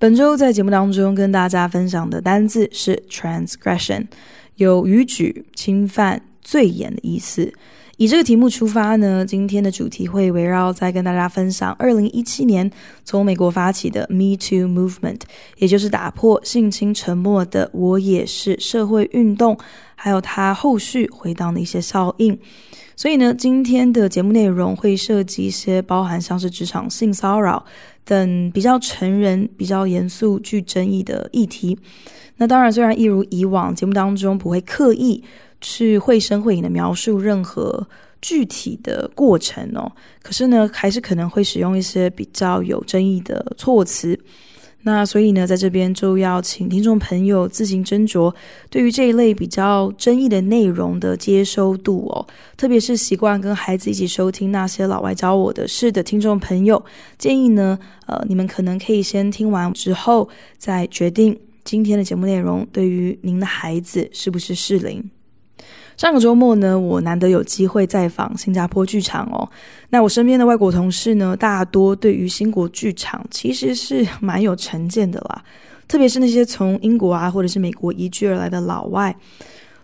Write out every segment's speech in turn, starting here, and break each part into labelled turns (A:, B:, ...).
A: 本周在节目当中跟大家分享的单字是 transgression，有逾矩、侵犯、罪言的意思。以这个题目出发呢，今天的主题会围绕在跟大家分享二零一七年从美国发起的 Me Too Movement，也就是打破性侵沉默的“我也是”社会运动，还有它后续回荡的一些效应。所以呢，今天的节目内容会涉及一些包含像是职场性骚扰。等比较成人、比较严肃、具争议的议题，那当然虽然一如以往节目当中不会刻意去绘声绘影的描述任何具体的过程哦，可是呢，还是可能会使用一些比较有争议的措辞。那所以呢，在这边就要请听众朋友自行斟酌，对于这一类比较争议的内容的接收度哦，特别是习惯跟孩子一起收听那些老外教我的是的听众朋友，建议呢，呃，你们可能可以先听完之后再决定今天的节目内容对于您的孩子是不是适龄。上个周末呢，我难得有机会再访新加坡剧场哦。那我身边的外国同事呢，大多对于新国剧场其实是蛮有成见的啦，特别是那些从英国啊或者是美国移居而来的老外，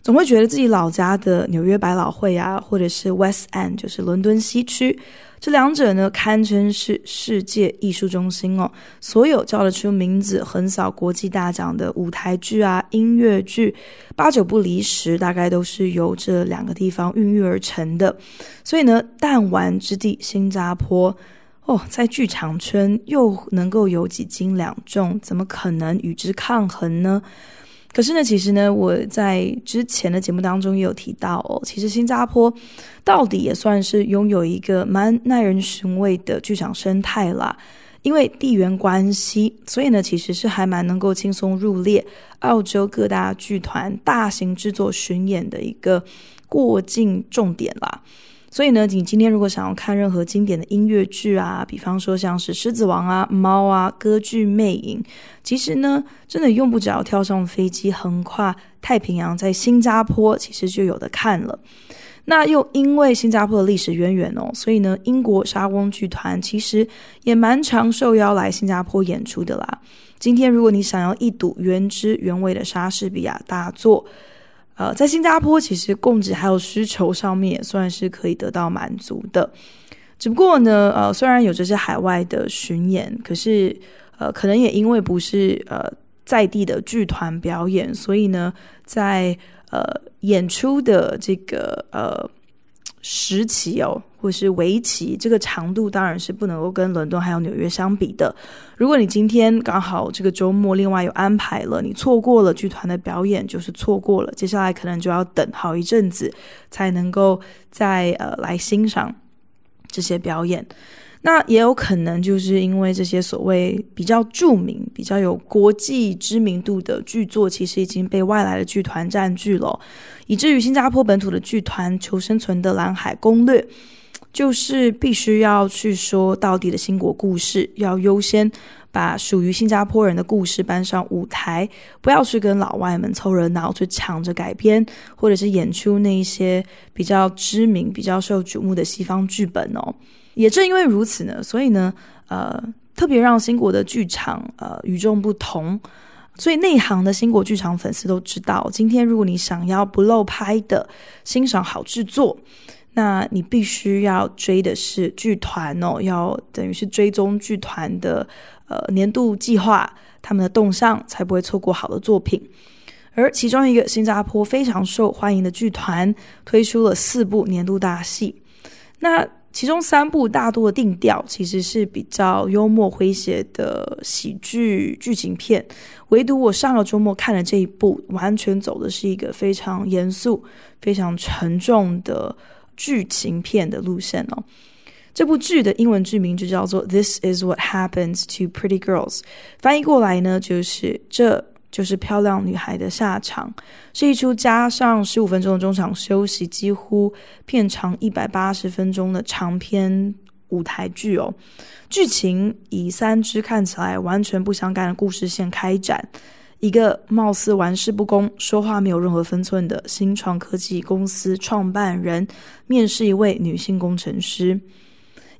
A: 总会觉得自己老家的纽约百老汇啊，或者是 West End，就是伦敦西区。这两者呢，堪称是世界艺术中心哦。所有叫得出名字、横扫国际大奖的舞台剧啊、音乐剧，八九不离十，大概都是由这两个地方孕育而成的。所以呢，弹丸之地新加坡，哦，在剧场圈又能够有几斤两重？怎么可能与之抗衡呢？可是呢，其实呢，我在之前的节目当中也有提到哦，其实新加坡到底也算是拥有一个蛮耐人寻味的剧场生态啦，因为地缘关系，所以呢，其实是还蛮能够轻松入列澳洲各大剧团大型制作巡演的一个过境重点啦。所以呢，你今天如果想要看任何经典的音乐剧啊，比方说像是《狮子王》啊、《猫》啊、《歌剧魅影》，其实呢，真的用不着跳上飞机横跨太平洋，在新加坡其实就有的看了。那又因为新加坡的历史渊源哦，所以呢，英国莎翁剧团其实也蛮常受邀来新加坡演出的啦。今天如果你想要一睹原汁原味的莎士比亚大作。呃，在新加坡，其实供给还有需求上面也算是可以得到满足的，只不过呢，呃，虽然有这些海外的巡演，可是呃，可能也因为不是呃在地的剧团表演，所以呢，在呃演出的这个呃。石期哦，或是围棋，这个长度当然是不能够跟伦敦还有纽约相比的。如果你今天刚好这个周末另外有安排了，你错过了剧团的表演，就是错过了，接下来可能就要等好一阵子才能够再呃来欣赏这些表演。那也有可能，就是因为这些所谓比较著名、比较有国际知名度的剧作，其实已经被外来的剧团占据了，以至于新加坡本土的剧团《求生存的蓝海攻略》，就是必须要去说到底的新国故事，要优先把属于新加坡人的故事搬上舞台，不要去跟老外们凑热闹，去抢着改编或者是演出那一些比较知名、比较受瞩目的西方剧本哦。也正因为如此呢，所以呢，呃，特别让新国的剧场呃与众不同。所以内行的新国剧场粉丝都知道，今天如果你想要不漏拍的欣赏好制作，那你必须要追的是剧团哦，要等于是追踪剧团的呃年度计划，他们的动向，才不会错过好的作品。而其中一个新加坡非常受欢迎的剧团推出了四部年度大戏，那。其中三部大多的定调其实是比较幽默诙谐的喜剧剧情片，唯独我上个周末看的这一部，完全走的是一个非常严肃、非常沉重的剧情片的路线哦。这部剧的英文剧名就叫做《This Is What Happens to Pretty Girls》，翻译过来呢，就是这。就是漂亮女孩的下场，是一出加上十五分钟的中场休息，几乎片长一百八十分钟的长篇舞台剧哦。剧情以三支看起来完全不相干的故事线开展，一个貌似玩世不恭、说话没有任何分寸的新创科技公司创办人，面试一位女性工程师。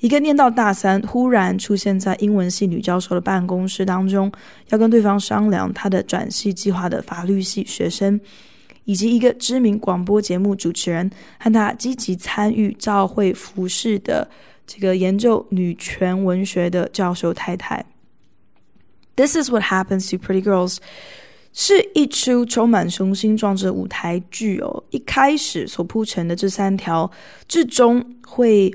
A: 一个念到大三，忽然出现在英文系女教授的办公室当中，要跟对方商量她的转系计划的法律系学生，以及一个知名广播节目主持人和她积极参与教会服饰的这个研究女权文学的教授太太。This is what happens to pretty girls，是一出充满雄心壮志的舞台剧哦。一开始所铺成的这三条，至终会。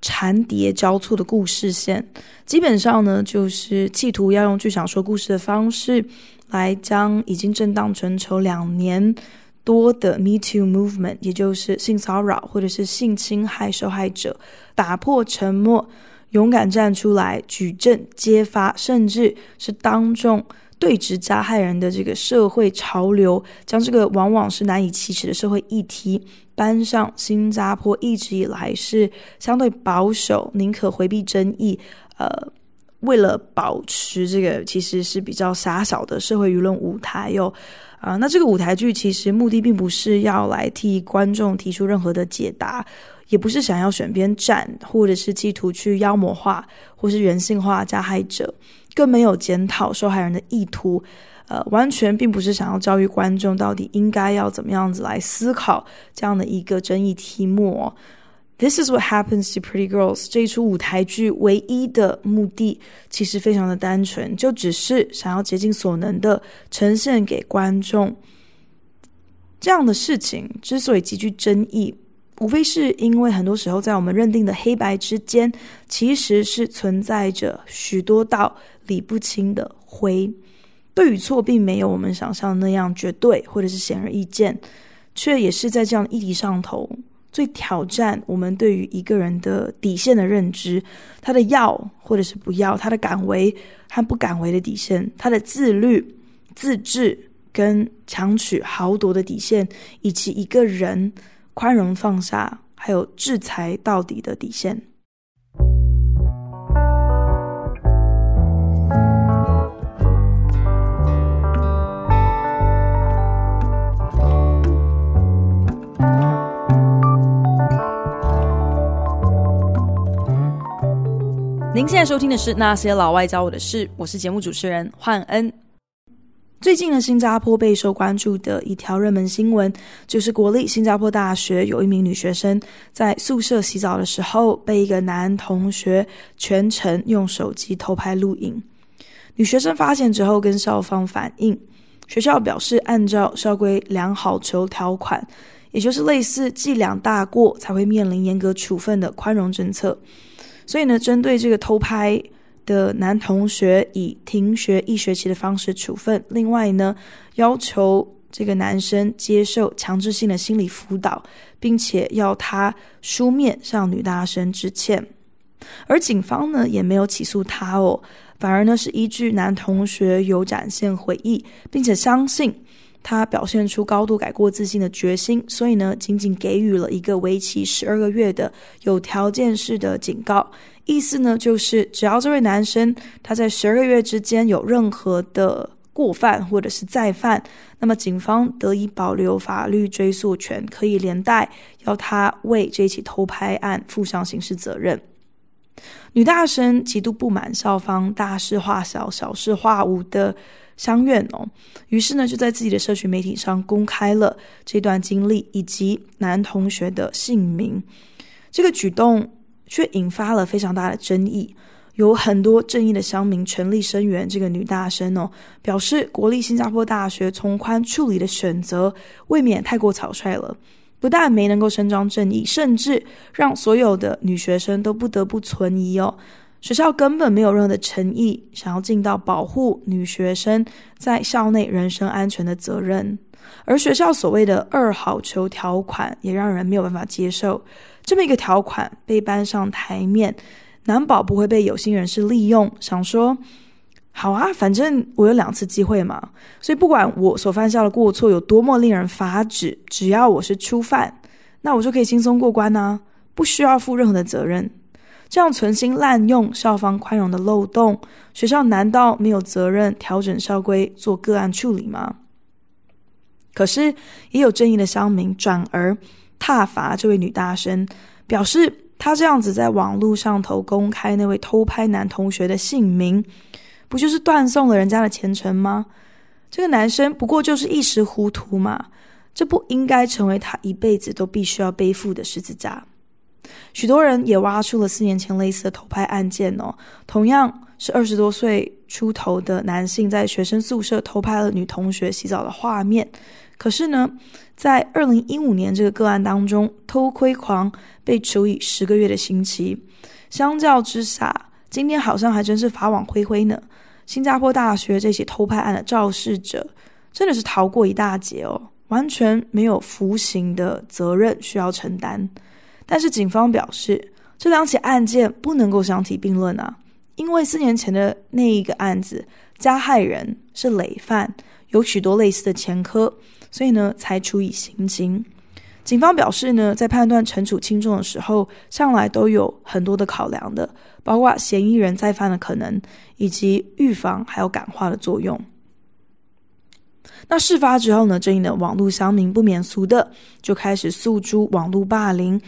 A: 缠叠交错的故事线，基本上呢，就是企图要用剧场说故事的方式来将已经震荡成仇两年多的 Me Too Movement，也就是性骚扰或者是性侵害受害者打破沉默，勇敢站出来举证揭发，甚至是当众对峙加害人的这个社会潮流，将这个往往是难以启齿的社会议题。班上，新加坡一直以来是相对保守，宁可回避争议。呃，为了保持这个其实是比较狭小的社会舆论舞台哟。啊，那这个舞台剧其实目的并不是要来替观众提出任何的解答，也不是想要选边站，或者是企图去妖魔化或是人性化加害者，更没有检讨受害人的意图。呃，完全并不是想要教育观众到底应该要怎么样子来思考这样的一个争议题目。This is what happens to pretty girls。这一出舞台剧唯一的目的其实非常的单纯，就只是想要竭尽所能的呈现给观众这样的事情。之所以极具争议，无非是因为很多时候在我们认定的黑白之间，其实是存在着许多道理不清的灰。对与错并没有我们想象的那样绝对，或者是显而易见，却也是在这样的议题上头最挑战我们对于一个人的底线的认知。他的要或者是不要，他的敢为和不敢为的底线，他的自律、自治跟强取豪夺的底线，以及一个人宽容放下还有制裁到底的底线。您现在收听的是《那些老外教我的事》，我是节目主持人焕恩。最近呢，新加坡备受关注的一条热门新闻，就是国立新加坡大学有一名女学生在宿舍洗澡的时候，被一个男同学全程用手机偷拍录影。女学生发现之后跟校方反映，学校表示按照校规良好求条款，也就是类似“既两大过才会面临严格处分”的宽容政策。所以呢，针对这个偷拍的男同学，以停学一学期的方式处分。另外呢，要求这个男生接受强制性的心理辅导，并且要他书面向女大学生致歉。而警方呢，也没有起诉他哦，反而呢是依据男同学有展现回忆，并且相信。他表现出高度改过自新的决心，所以呢，仅仅给予了一个为期十二个月的有条件式的警告。意思呢，就是只要这位男生他在十二个月之间有任何的过犯或者是再犯，那么警方得以保留法律追诉权，可以连带要他为这起偷拍案负上刑事责任。女大生极度不满校方大事化小、小事化无的。相怨哦，于是呢，就在自己的社群媒体上公开了这段经历以及男同学的姓名。这个举动却引发了非常大的争议，有很多正义的乡民全力声援这个女大生哦，表示国立新加坡大学从宽处理的选择未免太过草率了，不但没能够伸张正义，甚至让所有的女学生都不得不存疑哦。学校根本没有任何的诚意，想要尽到保护女学生在校内人身安全的责任。而学校所谓的“二好球”条款，也让人没有办法接受。这么一个条款被搬上台面，难保不会被有心人士利用，想说：“好啊，反正我有两次机会嘛。”所以，不管我所犯下的过错有多么令人发指，只要我是初犯，那我就可以轻松过关啊，不需要负任何的责任。这样存心滥用校方宽容的漏洞，学校难道没有责任调整校规做个案处理吗？可是也有正义的乡民转而挞伐这位女大生，表示她这样子在网络上头公开那位偷拍男同学的姓名，不就是断送了人家的前程吗？这个男生不过就是一时糊涂嘛，这不应该成为他一辈子都必须要背负的十字架。许多人也挖出了四年前类似的偷拍案件哦，同样是二十多岁出头的男性在学生宿舍偷拍了女同学洗澡的画面。可是呢，在二零一五年这个个案当中，偷窥狂被处以十个月的刑期。相较之下，今天好像还真是法网恢恢呢。新加坡大学这起偷拍案的肇事者，真的是逃过一大劫哦，完全没有服刑的责任需要承担。但是警方表示，这两起案件不能够相提并论啊，因为四年前的那一个案子加害人是累犯，有许多类似的前科，所以呢才处以刑刑。警方表示呢，在判断惩处轻重的时候，向来都有很多的考量的，包括嫌疑人再犯的可能，以及预防还有感化的作用。那事发之后呢，这里的网络乡民不免俗的就开始诉诸网络霸凌。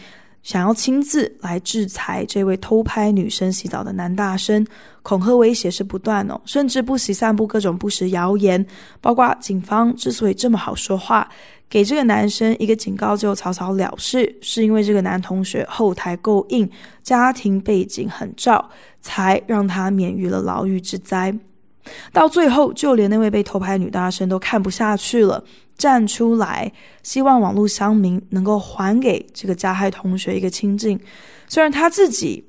A: 想要亲自来制裁这位偷拍女生洗澡的男大生，恐吓威胁是不断哦，甚至不惜散布各种不实谣言。包括警方之所以这么好说话，给这个男生一个警告就草草了事，是因为这个男同学后台够硬，家庭背景很照，才让他免于了牢狱之灾。到最后，就连那位被偷拍女大生都看不下去了，站出来，希望网络乡民能够还给这个加害同学一个清静。虽然她自己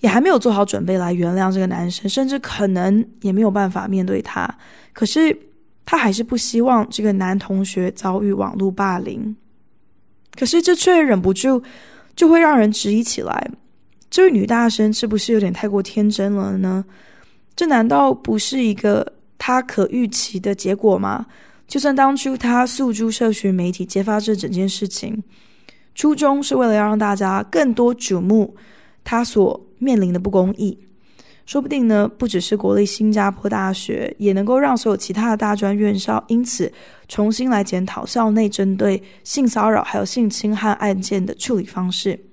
A: 也还没有做好准备来原谅这个男生，甚至可能也没有办法面对他，可是她还是不希望这个男同学遭遇网络霸凌。可是这却忍不住就会让人质疑起来：这位女大生是不是有点太过天真了呢？这难道不是一个他可预期的结果吗？就算当初他诉诸社群媒体揭发这整件事情，初衷是为了要让大家更多瞩目他所面临的不公义，说不定呢，不只是国立新加坡大学，也能够让所有其他的大专院校因此重新来检讨校内针对性骚扰还有性侵害案件的处理方式。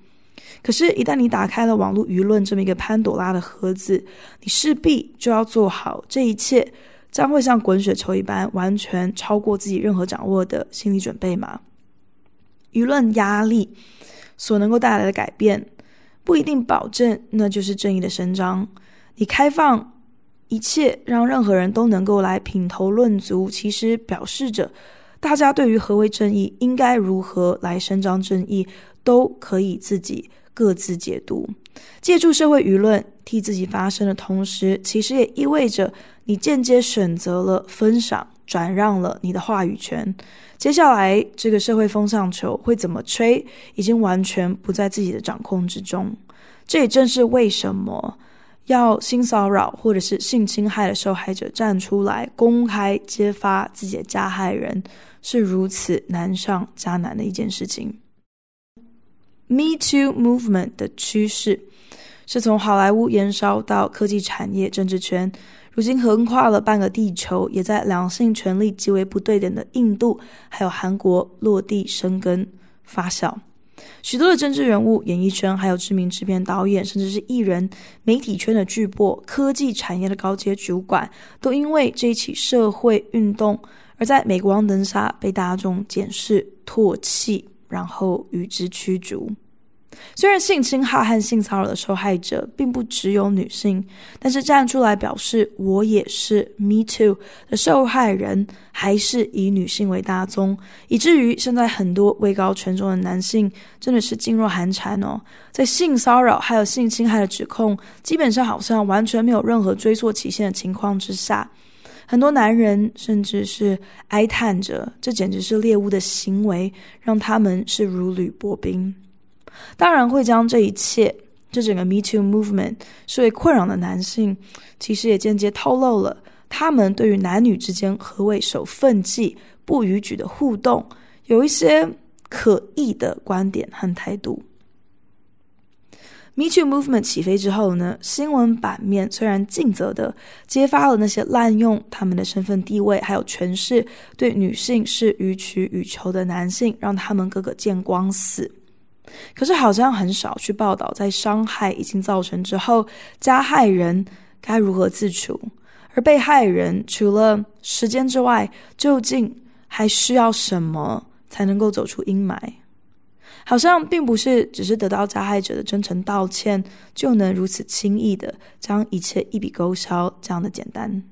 A: 可是，一旦你打开了网络舆论这么一个潘朵拉的盒子，你势必就要做好这一切，将会像滚雪球一般，完全超过自己任何掌握的心理准备吗？舆论压力所能够带来的改变，不一定保证那就是正义的伸张。你开放一切，让任何人都能够来品头论足，其实表示着大家对于何为正义，应该如何来伸张正义，都可以自己。各自解读，借助社会舆论替自己发声的同时，其实也意味着你间接选择了分享、转让了你的话语权。接下来，这个社会风向球会怎么吹，已经完全不在自己的掌控之中。这也正是为什么要性骚扰或者是性侵害的受害者站出来公开揭发自己的加害人，是如此难上加难的一件事情。Me Too Movement 的趋势是从好莱坞延烧到科技产业、政治圈，如今横跨了半个地球，也在两性权利极为不对等的印度，还有韩国落地生根发酵。许多的政治人物、演艺圈，还有知名制片导演，甚至是艺人、媒体圈的巨擘、科技产业的高阶主管，都因为这起社会运动而在美国王灯杀，被大众检视唾弃。然后与之驱逐。虽然性侵害和性骚扰的受害者并不只有女性，但是站出来表示我也是 Me Too 的受害人，还是以女性为大宗。以至于现在很多位高权重的男性真的是噤若寒蝉哦。在性骚扰还有性侵害的指控，基本上好像完全没有任何追溯期限的情况之下。很多男人甚至是哀叹着，这简直是猎物的行为，让他们是如履薄冰。当然，会将这一切，这整个 Me Too Movement 视为困扰的男性，其实也间接透露了他们对于男女之间何为守分际、不逾矩的互动，有一些可疑的观点和态度。Me Too Movement 起飞之后呢，新闻版面虽然尽责的揭发了那些滥用他们的身份地位还有权势对女性是予取予求的男性，让他们个个见光死。可是好像很少去报道在伤害已经造成之后，加害人该如何自处，而被害人除了时间之外，究竟还需要什么才能够走出阴霾？好像并不是只是得到加害者的真诚道歉，就能如此轻易的将一切一笔勾销，这样的简单。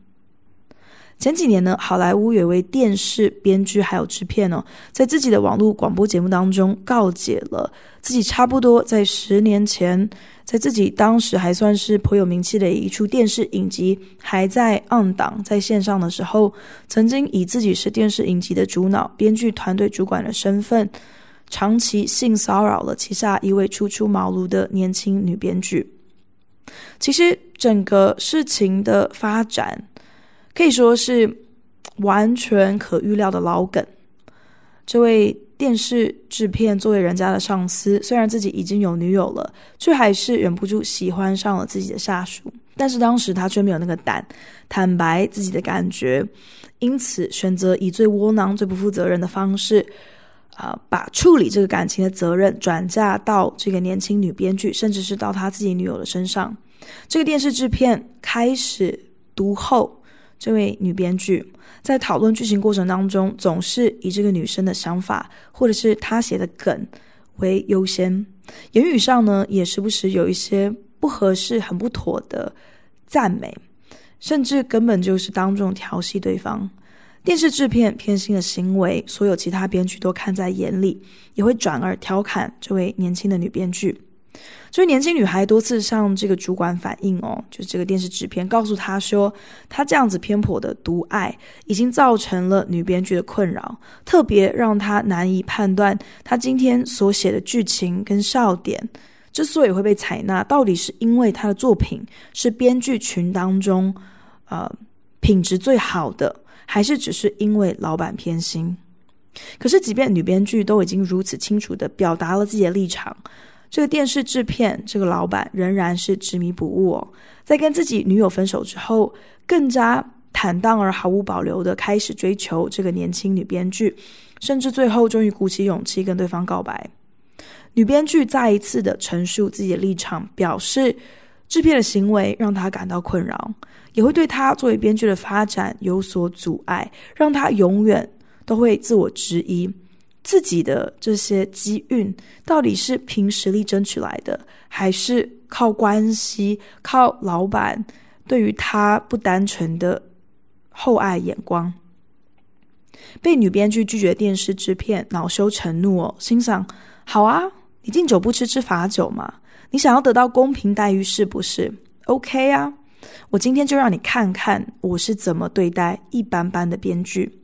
A: 前几年呢，好莱坞有位电视编剧还有制片呢，在自己的网络广播节目当中告解了自己，差不多在十年前，在自己当时还算是颇有名气的一处电视影集还在暗档在线上的时候，曾经以自己是电视影集的主脑编剧团队主管的身份。长期性骚扰了旗下一位初出茅庐的年轻女编剧。其实整个事情的发展可以说是完全可预料的老梗。这位电视制片作为人家的上司，虽然自己已经有女友了，却还是忍不住喜欢上了自己的下属。但是当时他却没有那个胆，坦白自己的感觉，因此选择以最窝囊、最不负责任的方式。啊，把处理这个感情的责任转嫁到这个年轻女编剧，甚至是到他自己女友的身上。这个电视制片开始读后，这位女编剧在讨论剧情过程当中，总是以这个女生的想法，或者是她写的梗为优先。言语上呢，也时不时有一些不合适、很不妥的赞美，甚至根本就是当众调戏对方。电视制片偏心的行为，所有其他编剧都看在眼里，也会转而调侃这位年轻的女编剧。这位年轻女孩多次向这个主管反映哦，就这个电视制片告诉她说，她这样子偏颇的独爱，已经造成了女编剧的困扰，特别让她难以判断她今天所写的剧情跟笑点之所以会被采纳，到底是因为她的作品是编剧群当中呃品质最好的。还是只是因为老板偏心。可是，即便女编剧都已经如此清楚的表达了自己的立场，这个电视制片，这个老板仍然是执迷不悟。在跟自己女友分手之后，更加坦荡而毫无保留的开始追求这个年轻女编剧，甚至最后终于鼓起勇气跟对方告白。女编剧再一次的陈述自己的立场，表示制片的行为让她感到困扰。也会对他作为编剧的发展有所阻碍，让他永远都会自我质疑自己的这些机运到底是凭实力争取来的，还是靠关系、靠老板对于他不单纯的厚爱眼光？被女编剧拒绝电视制片，恼羞成怒哦，心想：好啊，你敬酒不吃吃罚酒嘛？你想要得到公平待遇是不是？OK 啊。我今天就让你看看我是怎么对待一般般的编剧。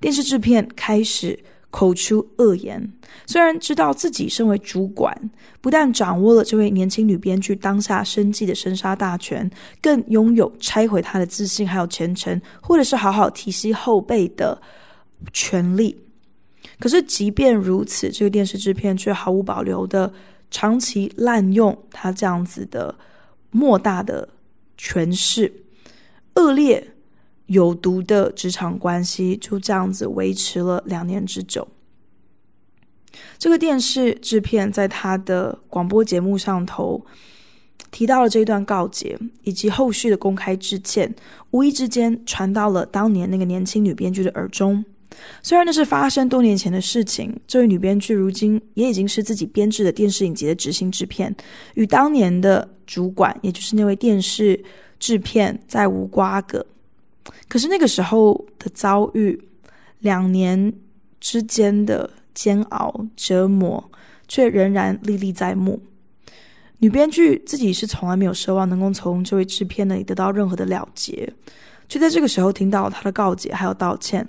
A: 电视制片开始口出恶言，虽然知道自己身为主管，不但掌握了这位年轻女编剧当下生计的生杀大权，更拥有拆毁她的自信还有前程，或者是好好提携后辈的权利。可是即便如此，这个电视制片却毫无保留的长期滥用他这样子的莫大的。诠释恶劣、有毒的职场关系就这样子维持了两年之久。这个电视制片在他的广播节目上头提到了这一段告诫，以及后续的公开致歉，无意之间传到了当年那个年轻女编剧的耳中。虽然那是发生多年前的事情，这位女编剧如今也已经是自己编制的电视影集的执行制片，与当年的。主管，也就是那位电视制片，再无瓜葛。可是那个时候的遭遇，两年之间的煎熬折磨，却仍然历历在目。女编剧自己是从来没有奢望能够从这位制片那里得到任何的了结，却在这个时候听到他的告解还有道歉，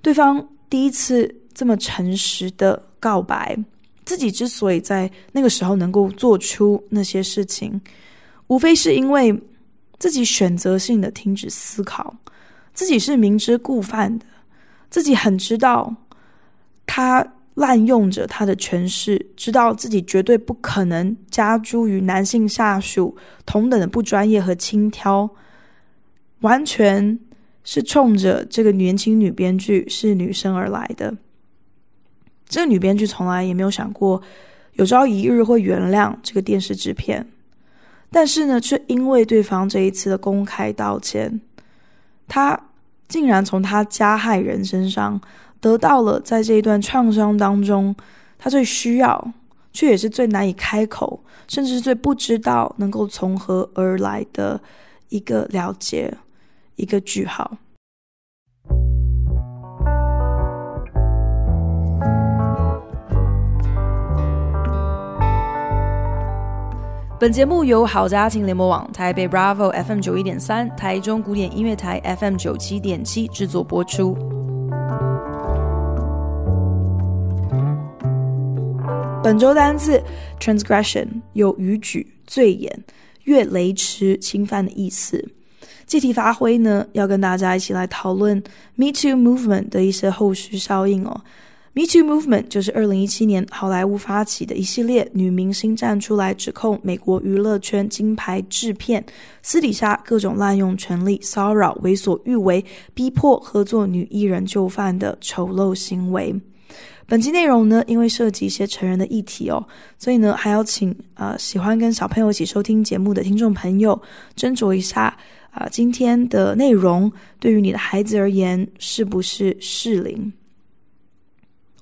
A: 对方第一次这么诚实的告白。自己之所以在那个时候能够做出那些事情，无非是因为自己选择性的停止思考，自己是明知故犯的，自己很知道他滥用着他的权势，知道自己绝对不可能加诸于男性下属同等的不专业和轻佻，完全是冲着这个年轻女编剧是女生而来的。这个女编剧从来也没有想过，有朝一日会原谅这个电视制片，但是呢，却因为对方这一次的公开道歉，她竟然从她加害人身上得到了在这一段创伤当中，她最需要，却也是最难以开口，甚至是最不知道能够从何而来的一个了解，一个句号。本节目由好家庭联盟网、台北 Bravo FM 九一点三、台中古典音乐台 FM 九七点七制作播出。本周单字 transgression 有逾矩、罪言、越雷池、侵犯的意思。借题发挥呢，要跟大家一起来讨论 Me Too Movement 的一些后续效应哦。Me Too Movement 就是二零一七年好莱坞发起的一系列女明星站出来指控美国娱乐圈金牌制片私底下各种滥用权力、骚扰、为所欲为、逼迫合作女艺人就范的丑陋行为。本期内容呢，因为涉及一些成人的议题哦，所以呢，还要请啊喜欢跟小朋友一起收听节目的听众朋友斟酌一下啊，今天的内容对于你的孩子而言是不是适龄？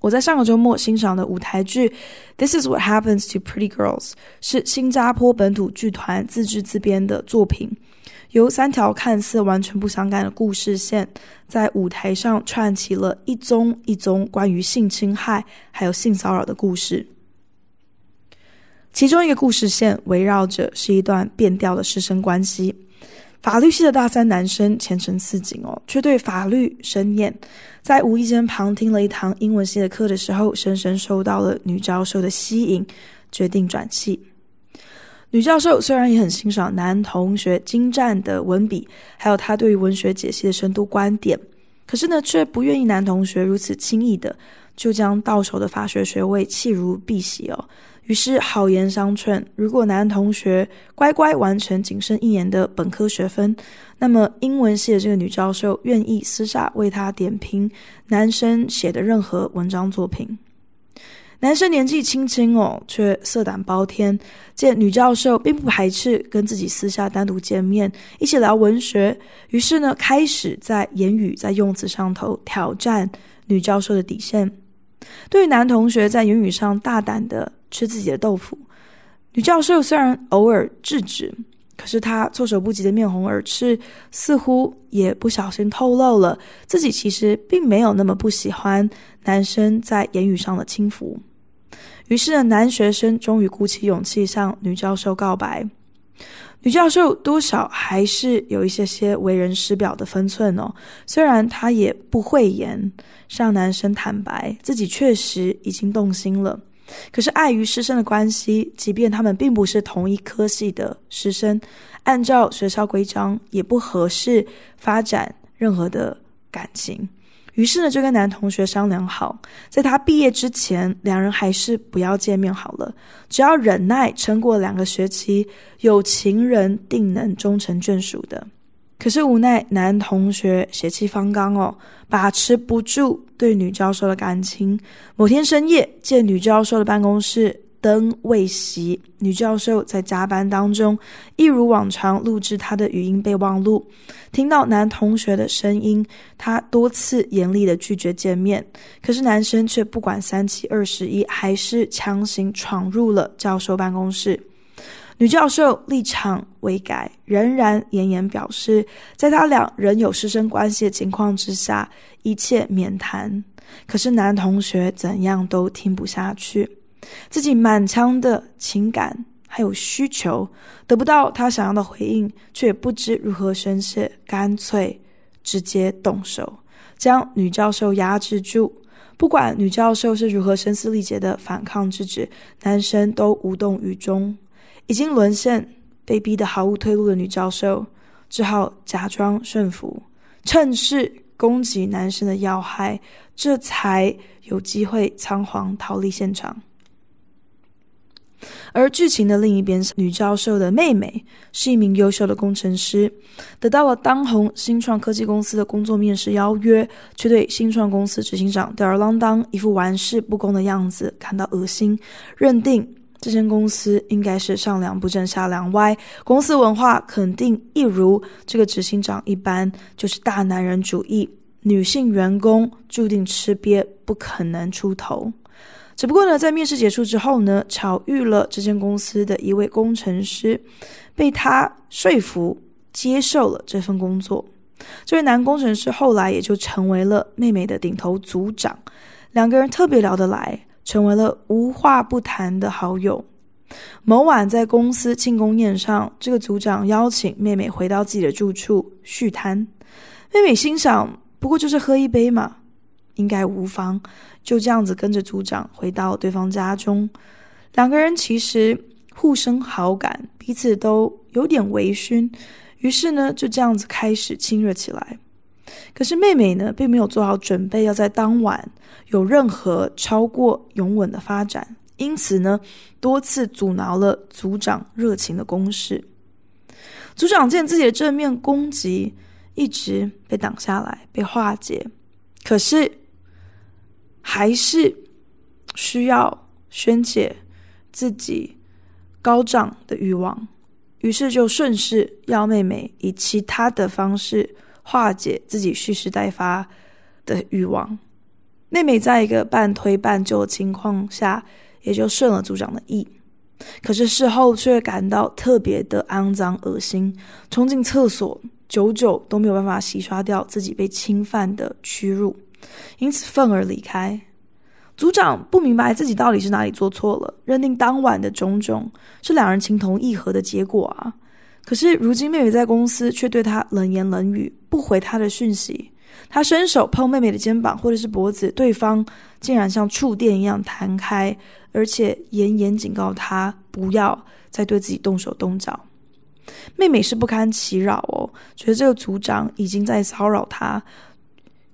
A: 我在上个周末欣赏的舞台剧《This is What Happens to Pretty Girls》是新加坡本土剧团自制自编的作品，由三条看似完全不相干的故事线在舞台上串起了一宗一宗关于性侵害还有性骚扰的故事。其中一个故事线围绕着是一段变调的师生关系。法律系的大三男生前程似锦哦，却对法律生厌。在无意间旁听了一堂英文系的课的时候，深深受到了女教授的吸引，决定转系。女教授虽然也很欣赏男同学精湛的文笔，还有他对于文学解析的深度观点，可是呢，却不愿意男同学如此轻易的就将到手的法学学位弃如敝屣哦。于是好言相劝，如果男同学乖乖完成仅剩一年的本科学分，那么英文系的这个女教授愿意私下为他点评男生写的任何文章作品。男生年纪轻轻哦，却色胆包天，见女教授并不排斥跟自己私下单独见面，一起聊文学。于是呢，开始在言语在用词上头挑战女教授的底线。对男同学在言语上大胆的。吃自己的豆腐。女教授虽然偶尔制止，可是她措手不及的面红耳赤，似乎也不小心透露了自己其实并没有那么不喜欢男生在言语上的轻浮。于是，男学生终于鼓起勇气向女教授告白。女教授多少还是有一些些为人师表的分寸哦，虽然她也不讳言向男生坦白自己确实已经动心了。可是碍于师生的关系，即便他们并不是同一科系的师生，按照学校规章也不合适发展任何的感情。于是呢，就跟男同学商量好，在他毕业之前，两人还是不要见面好了。只要忍耐，撑过两个学期，有情人定能终成眷属的。可是无奈，男同学血气方刚哦，把持不住对女教授的感情。某天深夜，见女教授的办公室，灯未熄，女教授在加班当中，一如往常录制她的语音备忘录。听到男同学的声音，她多次严厉的拒绝见面。可是男生却不管三七二十一，还是强行闯入了教授办公室。女教授立场未改，仍然严严表示，在他俩仍有师生关系的情况之下，一切免谈。可是男同学怎样都听不下去，自己满腔的情感还有需求得不到他想要的回应，却不知如何宣泄，干脆直接动手将女教授压制住。不管女教授是如何声嘶力竭的反抗制止，男生都无动于衷。已经沦陷、被逼得毫无退路的女教授，只好假装顺服，趁势攻击男生的要害，这才有机会仓皇逃离现场。而剧情的另一边，女教授的妹妹是一名优秀的工程师，得到了当红新创科技公司的工作面试邀约，却对新创公司执行长吊儿郎当、一副玩世不恭的样子感到恶心，认定。这间公司应该是上梁不正下梁歪，公司文化肯定一如这个执行长一般，就是大男人主义，女性员工注定吃瘪，不可能出头。只不过呢，在面试结束之后呢，巧遇了这间公司的一位工程师，被他说服接受了这份工作。这位男工程师后来也就成为了妹妹的顶头组长，两个人特别聊得来。成为了无话不谈的好友。某晚在公司庆功宴上，这个组长邀请妹妹回到自己的住处叙谈。妹妹心想，不过就是喝一杯嘛，应该无妨，就这样子跟着组长回到对方家中。两个人其实互生好感，彼此都有点微醺，于是呢，就这样子开始亲热起来。可是妹妹呢，并没有做好准备，要在当晚有任何超过永稳的发展，因此呢，多次阻挠了组长热情的攻势。组长见自己的正面攻击一直被挡下来、被化解，可是还是需要宣解自己高涨的欲望，于是就顺势要妹妹以其他的方式。化解自己蓄势待发的欲望，妹妹在一个半推半就的情况下，也就顺了组长的意。可是事后却感到特别的肮脏、恶心，冲进厕所，久久都没有办法洗刷掉自己被侵犯的屈辱，因此愤而离开。组长不明白自己到底是哪里做错了，认定当晚的种种是两人情投意合的结果啊。可是如今妹妹在公司却对他冷言冷语，不回他的讯息。他伸手碰妹妹的肩膀或者是脖子，对方竟然像触电一样弹开，而且严严警告他不要再对自己动手动脚。妹妹是不堪其扰哦，觉得这个组长已经在骚扰她，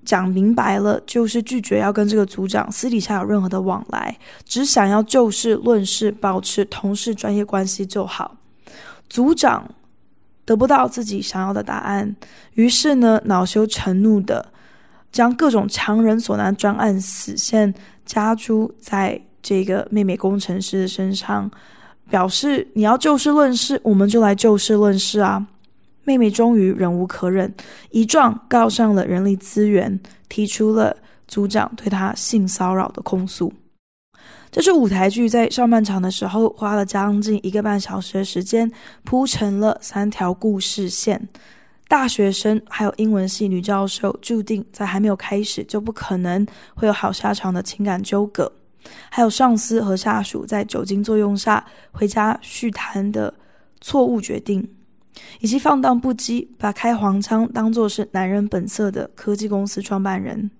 A: 讲明白了就是拒绝要跟这个组长私底下有任何的往来，只想要就事论事，保持同事专业关系就好。组长。得不到自己想要的答案，于是呢，恼羞成怒的，将各种强人所难专案死线加诸在这个妹妹工程师的身上，表示你要就事论事，我们就来就事论事啊。妹妹终于忍无可忍，一状告上了人力资源，提出了组长对她性骚扰的控诉。这是舞台剧在上半场的时候花了将近一个半小时的时间铺成了三条故事线：大学生，还有英文系女教授，注定在还没有开始就不可能会有好下场的情感纠葛；还有上司和下属在酒精作用下回家叙谈的错误决定，以及放荡不羁、把开黄腔当做是男人本色的科技公司创办人。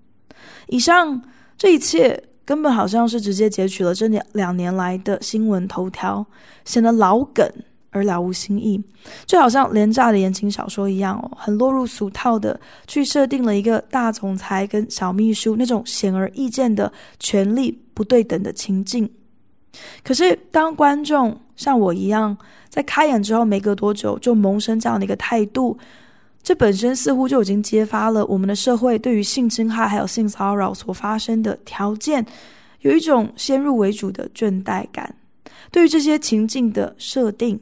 A: 以上这一切。根本好像是直接截取了这两两年来的新闻头条，显得老梗而了无新意，就好像廉价的言情小说一样，很落入俗套的去设定了一个大总裁跟小秘书那种显而易见的权力不对等的情境。可是当观众像我一样在开演之后，没隔多久就萌生这样的一个态度。这本身似乎就已经揭发了我们的社会对于性侵害还有性骚扰所发生的条件，有一种先入为主的倦怠感。对于这些情境的设定，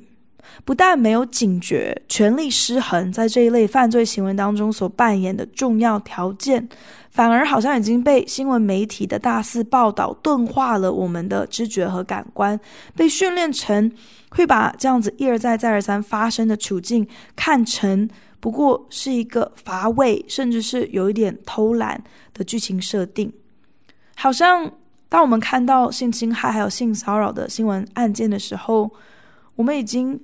A: 不但没有警觉权力失衡在这一类犯罪行为当中所扮演的重要条件，反而好像已经被新闻媒体的大肆报道钝化了我们的知觉和感官，被训练成会把这样子一而再再而三发生的处境看成。不过是一个乏味，甚至是有一点偷懒的剧情设定。好像当我们看到性侵害还有性骚扰的新闻案件的时候，我们已经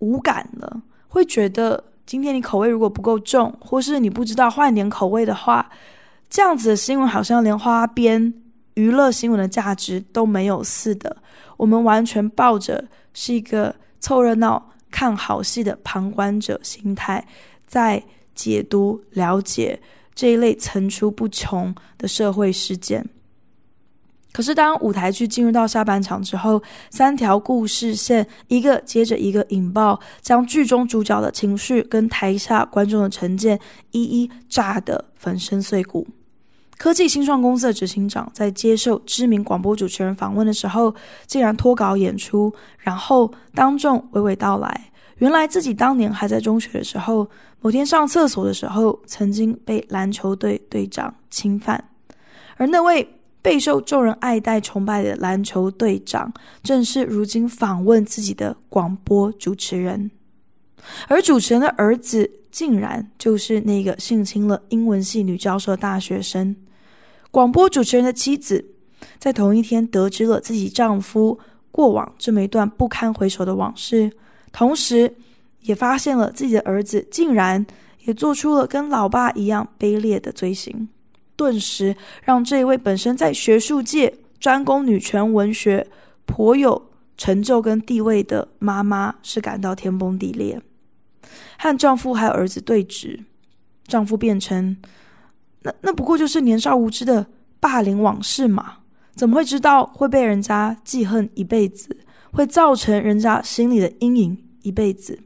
A: 无感了，会觉得今天你口味如果不够重，或是你不知道换点口味的话，这样子的新闻好像连花边娱乐新闻的价值都没有似的。我们完全抱着是一个凑热闹看好戏的旁观者心态。在解读、了解这一类层出不穷的社会事件。可是，当舞台剧进入到下半场之后，三条故事线一个接着一个引爆，将剧中主角的情绪跟台下观众的成见一一炸得粉身碎骨。科技新创公司的执行长在接受知名广播主持人访问的时候，竟然脱稿演出，然后当众娓娓道来。原来自己当年还在中学的时候，某天上厕所的时候，曾经被篮球队队长侵犯，而那位备受众人爱戴、崇拜的篮球队长，正是如今访问自己的广播主持人。而主持人的儿子，竟然就是那个性侵了英文系女教授的大学生。广播主持人的妻子，在同一天得知了自己丈夫过往这么一段不堪回首的往事。同时，也发现了自己的儿子竟然也做出了跟老爸一样卑劣的罪行，顿时让这一位本身在学术界专攻女权文学、颇有成就跟地位的妈妈是感到天崩地裂，和丈夫还有儿子对峙。丈夫辩称：“那那不过就是年少无知的霸凌往事嘛，怎么会知道会被人家记恨一辈子？”会造成人家心里的阴影一辈子。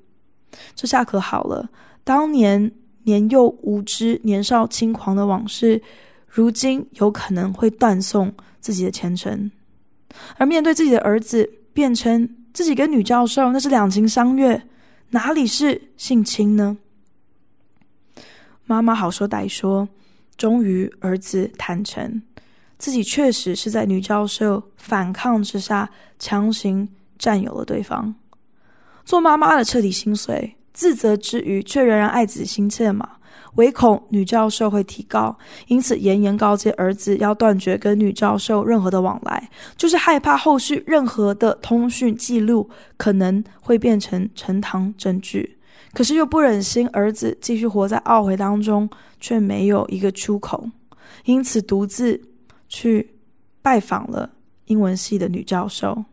A: 这下可好了，当年年幼无知、年少轻狂的往事，如今有可能会断送自己的前程。而面对自己的儿子，辩称自己跟女教授那是两情相悦，哪里是性侵呢？妈妈好说歹说，终于儿子坦诚。自己确实是在女教授反抗之下强行占有了对方。做妈妈的彻底心碎，自责之余却仍然爱子心切嘛，唯恐女教授会提高，因此严严告诫儿子要断绝跟女教授任何的往来，就是害怕后续任何的通讯记录可能会变成呈堂证据。可是又不忍心儿子继续活在懊悔当中，却没有一个出口，因此独自。去拜访了英文系的女教授，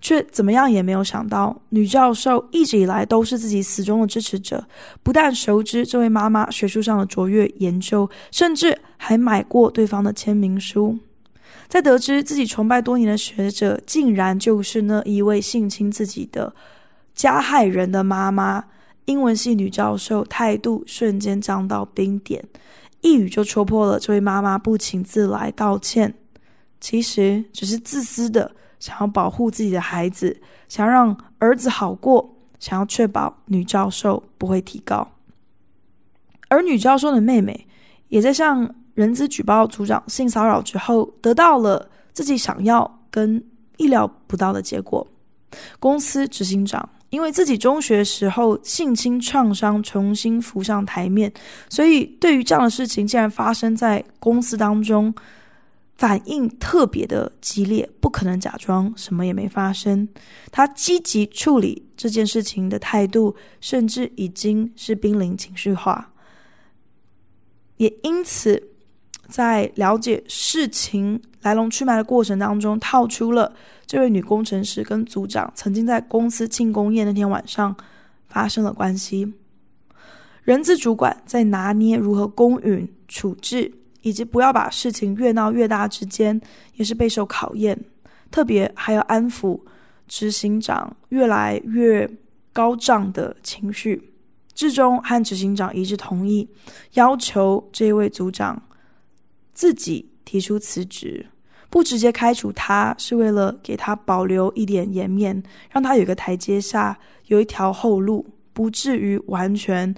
A: 却怎么样也没有想到，女教授一直以来都是自己死忠的支持者，不但熟知这位妈妈学术上的卓越研究，甚至还买过对方的签名书。在得知自己崇拜多年的学者，竟然就是那一位性侵自己的加害人的妈妈，英文系女教授态度瞬间降到冰点。一语就戳破了这位妈妈不请自来道歉，其实只是自私的想要保护自己的孩子，想要让儿子好过，想要确保女教授不会提高。而女教授的妹妹也在向人资举报组长性骚扰之后，得到了自己想要跟意料不到的结果——公司执行长。因为自己中学时候性侵创伤重新浮上台面，所以对于这样的事情竟然发生在公司当中，反应特别的激烈，不可能假装什么也没发生。他积极处理这件事情的态度，甚至已经是濒临情绪化，也因此。在了解事情来龙去脉的过程当中，套出了这位女工程师跟组长曾经在公司庆功宴那天晚上发生了关系。人资主管在拿捏如何公允处置，以及不要把事情越闹越大之间，也是备受考验。特别还要安抚执行长越来越高涨的情绪，最终和执行长一致同意，要求这位组长。自己提出辞职，不直接开除他，是为了给他保留一点颜面，让他有个台阶下，有一条后路，不至于完全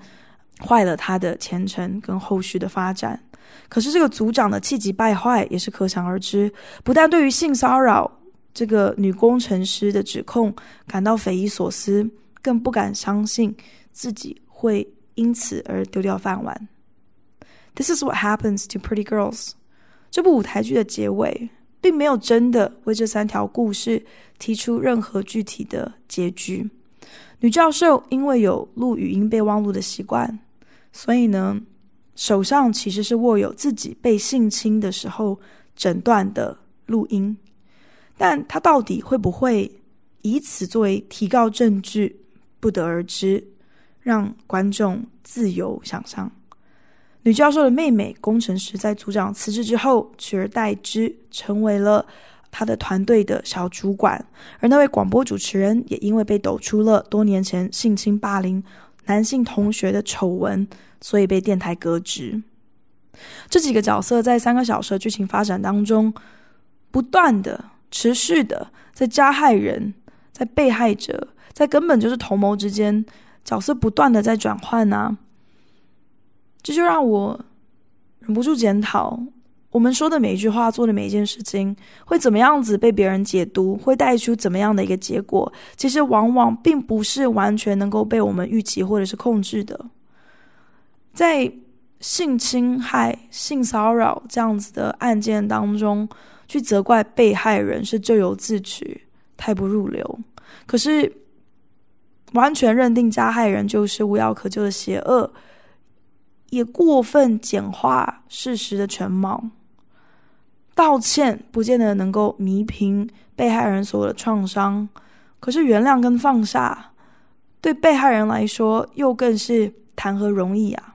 A: 坏了他的前程跟后续的发展。可是这个组长的气急败坏也是可想而知，不但对于性骚扰这个女工程师的指控感到匪夷所思，更不敢相信自己会因此而丢掉饭碗。This is what happens to pretty girls。这部舞台剧的结尾，并没有真的为这三条故事提出任何具体的结局。女教授因为有录语音备忘录的习惯，所以呢，手上其实是握有自己被性侵的时候诊断的录音。但她到底会不会以此作为提告证据，不得而知，让观众自由想象。女教授的妹妹，工程师在组长辞职之后，取而代之成为了他的团队的小主管。而那位广播主持人也因为被抖出了多年前性侵霸凌男性同学的丑闻，所以被电台革职。这几个角色在三个小时的剧情发展当中，不断的、持续的在加害人、在被害者、在根本就是同谋之间，角色不断的在转换啊。这就让我忍不住检讨，我们说的每一句话，做的每一件事情，会怎么样子被别人解读，会带出怎么样的一个结果？其实往往并不是完全能够被我们预期或者是控制的。在性侵害、性骚扰这样子的案件当中，去责怪被害人是咎由自取，太不入流；可是完全认定加害人就是无药可救的邪恶。也过分简化事实的全貌，道歉不见得能够弥平被害人所有的创伤，可是原谅跟放下，对被害人来说又更是谈何容易啊！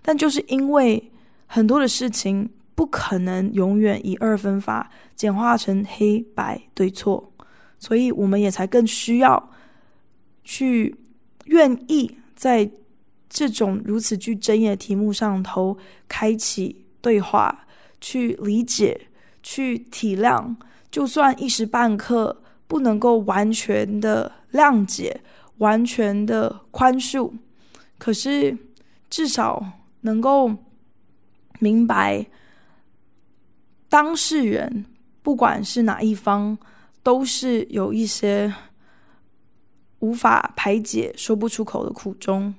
A: 但就是因为很多的事情不可能永远以二分法简化成黑白对错，所以我们也才更需要去愿意在。这种如此具争议的题目上头，开启对话，去理解，去体谅，就算一时半刻不能够完全的谅解、完全的宽恕，可是至少能够明白，当事人不管是哪一方，都是有一些无法排解、说不出口的苦衷。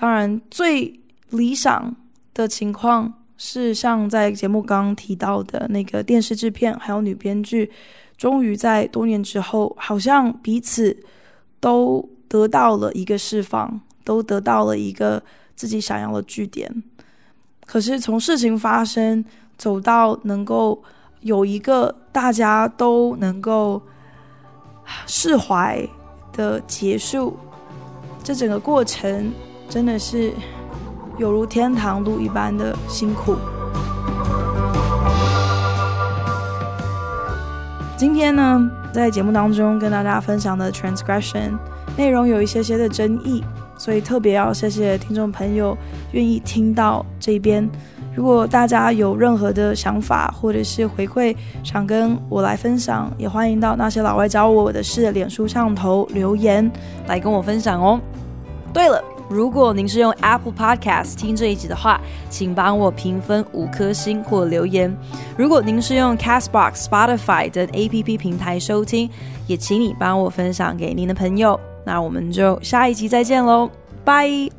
A: 当然，最理想的情况是像在节目刚刚提到的那个电视制片还有女编剧，终于在多年之后，好像彼此都得到了一个释放，都得到了一个自己想要的据点。可是从事情发生走到能够有一个大家都能够释怀的结束，这整个过程。真的是有如天堂路一般的辛苦。今天呢，在节目当中跟大家分享的 transgression 内容有一些些的争议，所以特别要谢谢听众朋友愿意听到这边。如果大家有任何的想法或者是回馈，想跟我来分享，也欢迎到那些老外教我的是脸书上头留言来跟我分享哦。对了。如果您是用 Apple Podcast 听这一集的话，请帮我评分五颗星或留言。如果您是用 Castbox、Spotify 等 A P P 平台收听，也请你帮我分享给您的朋友。那我们就下一集再见喽，拜。